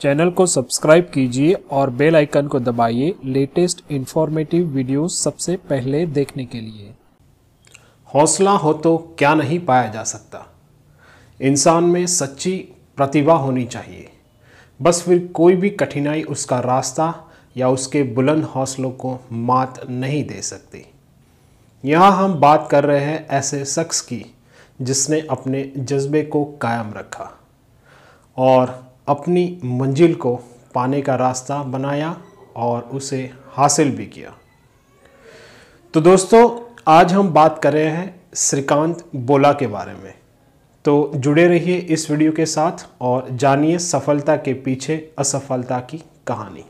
channel को subscribe कीजिए और बेल आइकन को दबाइए लेटेस्ट इन्फॉर्मेटिव वीडियो सबसे पहले देखने के लिए हौसला हो तो क्या नहीं पाया जा सकता इंसान में सच्ची प्रतिभा होनी चाहिए बस फिर कोई भी कठिनाई उसका रास्ता या उसके बुलंद हौसलों को मात नहीं दे सकती यहाँ हम बात कर रहे हैं ऐसे शख्स की जिसने अपने जज्बे को कायम रखा और अपनी मंजिल को पाने का रास्ता बनाया और उसे हासिल भी किया तो दोस्तों आज हम बात कर रहे हैं श्रीकांत बोला के बारे में तो जुड़े रहिए इस वीडियो के साथ और जानिए सफलता के पीछे असफलता की कहानी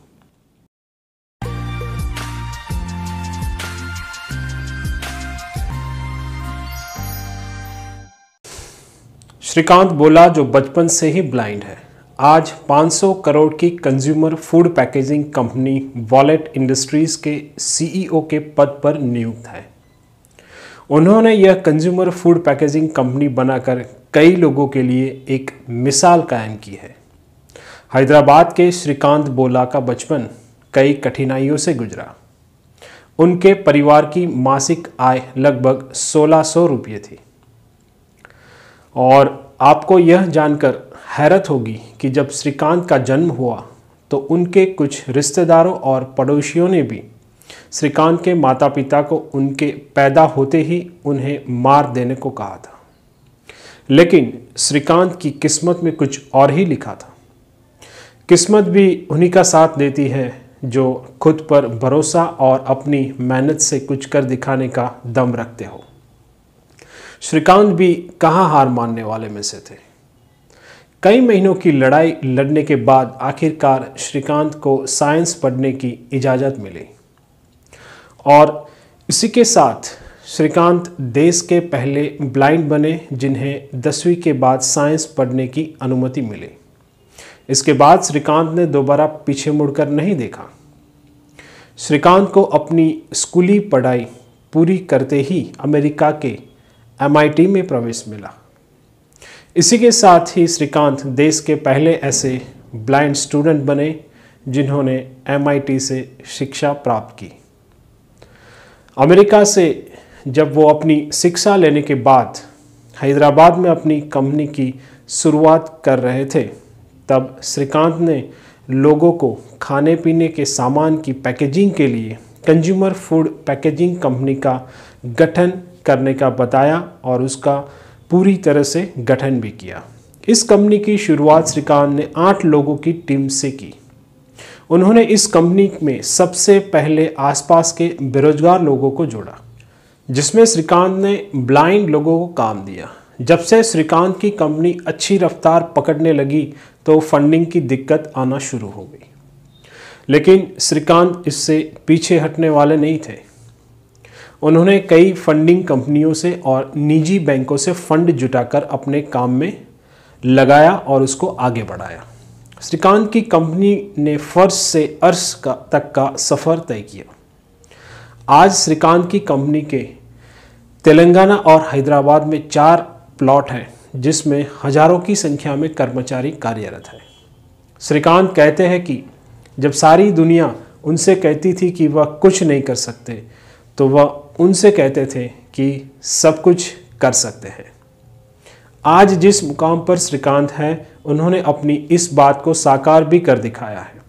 श्रीकांत बोला जो बचपन से ही ब्लाइंड है आज 500 करोड़ की consumer food packaging company Wallet industries के सीईओ e के पद पर नियुक्त है उन्होंने यह कंज्यूमर फूड पैकेजिंग कंपनी बनाकर कई लोगों के लिए एक मिसाल कायम की है हैदराबाद के श्रीकांत बोला का बचपन कई कठिनाइयों से गुजरा उनके परिवार की मासिक आय लगभग सोलह सौ रुपये थी और आपको यह जानकर हैरत होगी कि जब श्रीकांत का जन्म हुआ तो उनके कुछ रिश्तेदारों और पड़ोसियों ने भी श्रीकांत के माता पिता को उनके पैदा होते ही उन्हें मार देने को कहा था लेकिन श्रीकांत की किस्मत में कुछ और ही लिखा था किस्मत भी उन्हीं का साथ देती है जो खुद पर भरोसा और अपनी मेहनत से कुछ कर दिखाने का दम रखते हो श्रीकांत भी कहां हार मानने वाले में से थे कई महीनों की लड़ाई लड़ने के बाद आखिरकार श्रीकांत को साइंस पढ़ने की इजाज़त मिली और इसी के साथ श्रीकांत देश के पहले ब्लाइंड बने जिन्हें दसवीं के बाद साइंस पढ़ने की अनुमति मिली इसके बाद श्रीकांत ने दोबारा पीछे मुड़कर नहीं देखा श्रीकांत को अपनी स्कूली पढ़ाई पूरी करते ही अमेरिका के एमआईटी में प्रवेश मिला इसी के साथ ही श्रीकांत देश के पहले ऐसे ब्लाइंड स्टूडेंट बने जिन्होंने एमआईटी से शिक्षा प्राप्त की अमेरिका से जब वो अपनी शिक्षा लेने के बाद हैदराबाद में अपनी कंपनी की शुरुआत कर रहे थे तब श्रीकांत ने लोगों को खाने पीने के सामान की पैकेजिंग के लिए कंज्यूमर फूड पैकेजिंग कंपनी का गठन करने का बताया और उसका पूरी तरह से गठन भी किया इस कंपनी की शुरुआत श्रीकांत ने आठ लोगों की टीम से की उन्होंने इस कंपनी में सबसे पहले आसपास के बेरोजगार लोगों को जोड़ा जिसमें श्रीकांत ने ब्लाइंड लोगों को काम दिया जब से श्रीकांत की कंपनी अच्छी रफ्तार पकड़ने लगी तो फंडिंग की दिक्कत आना शुरू हो गई लेकिन श्रीकांत इससे पीछे हटने वाले नहीं थे उन्होंने कई फंडिंग कंपनियों से और निजी बैंकों से फंड जुटाकर अपने काम में लगाया और उसको आगे बढ़ाया श्रीकांत की कंपनी ने फर्श से अर्श का तक का सफ़र तय किया आज श्रीकांत की कंपनी के तेलंगाना और हैदराबाद में चार प्लॉट हैं जिसमें हजारों की संख्या में कर्मचारी कार्यरत हैं श्रीकांत कहते हैं कि जब सारी दुनिया उनसे कहती थी कि वह कुछ नहीं कर सकते तो वह उनसे कहते थे कि सब कुछ कर सकते हैं आज जिस मुकाम पर श्रीकांत है उन्होंने अपनी इस बात को साकार भी कर दिखाया है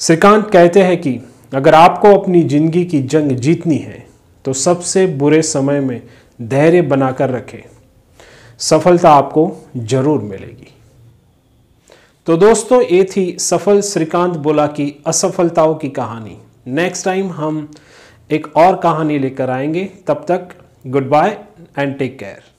श्रीकांत कहते हैं कि अगर आपको अपनी ज़िंदगी की जंग जीतनी है तो सबसे बुरे समय में धैर्य बनाकर रखें सफलता आपको जरूर मिलेगी तो दोस्तों ये थी सफल श्रीकांत बोला की असफलताओं की कहानी नेक्स्ट टाइम हम एक और कहानी लेकर आएंगे तब तक good bye and take care